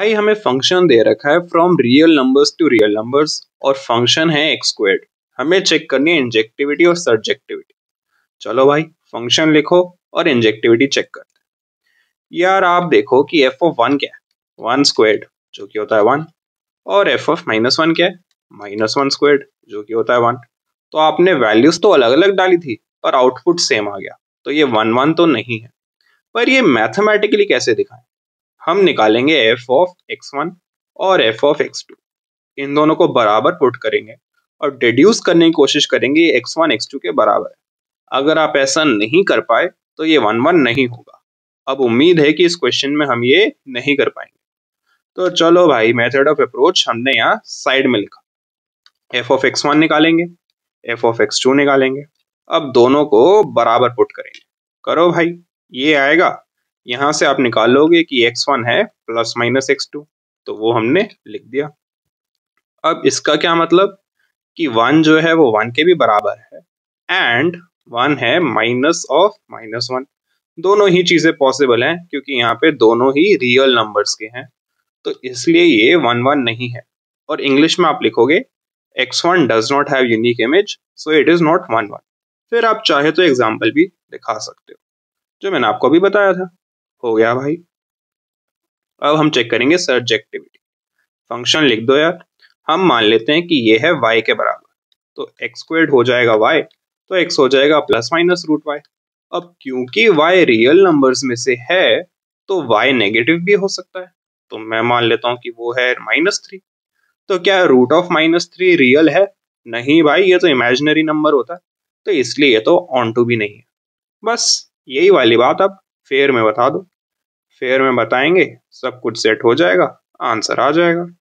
भाई हमें फंक्शन दे रखा है from real numbers to real numbers और फंक्शन है एक्सक्वेड हमें चेक करनी है इंजेक्टिविटी और सर्जेक्टिविटी चलो भाई फंक्शन लिखो और इंजेक्टिविटी चेक करते हैं यार आप देखो कि एफ ऑफ वन क्या है वन स्क्वेड जो कि होता है वन और एफ ऑफ माइनस वन क्या है माइनस वन स्क्वेड जो कि होता है वन तो आपने वैल्यूज तो अलग अलग डाली थी पर आउटपुट सेम आ गया तो ये वन वन तो नहीं है पर ये मैथमेटिकली कैसे दिखाएं हम निकालेंगे एफ ऑफ एक्स वन और एफ ऑफ एक्स टू इन दोनों को बराबर पुट करेंगे और डिड्यूस करने की कोशिश करेंगे एक्स वन एक्स टू के बराबर अगर आप ऐसा नहीं कर पाए तो ये वन वन नहीं होगा अब उम्मीद है कि इस क्वेश्चन में हम ये नहीं कर पाएंगे तो चलो भाई मेथड ऑफ अप्रोच हमने यहाँ साइड में लिखा एफ ऑफ एक्स वन निकालेंगे एफ ऑफ एक्स टू निकालेंगे अब दोनों को बराबर पुट करेंगे करो भाई ये आएगा यहाँ से आप निकाल लोगे कि एक्स वन है प्लस माइनस एक्स टू तो वो हमने लिख दिया अब इसका क्या मतलब कि वन जो है वो वन के भी बराबर है एंड वन है माइनस ऑफ माइनस वन दोनों ही चीज़ें पॉसिबल हैं क्योंकि यहाँ पे दोनों ही रियल नंबर्स के हैं तो इसलिए ये वन वन नहीं है और इंग्लिश में आप लिखोगे x one does not have unique image so it is not one one फिर आप चाहे तो एग्जाम्पल भी दिखा सकते हो जो मैंने आपको भी बताया था हो गया भाई अब हम चेक करेंगे सर्च एक्टिविटी फंक्शन लिख दो यार हम मान लेते हैं कि ये है y के बराबर तो एक्स स्क्वेड हो जाएगा y तो x हो जाएगा प्लस माइनस रूट वाई अब क्योंकि y रियल नंबर्स में से है तो y नेगेटिव भी हो सकता है तो मैं मान लेता हूँ कि वो है माइनस थ्री तो क्या root of minus three real है नहीं भाई ये तो इमेजिनरी नंबर होता है तो इसलिए ये तो ऑन टू भी नहीं है बस यही वाली बात अब फेयर में बता दो फेयर में बताएंगे सब कुछ सेट हो जाएगा आंसर आ जाएगा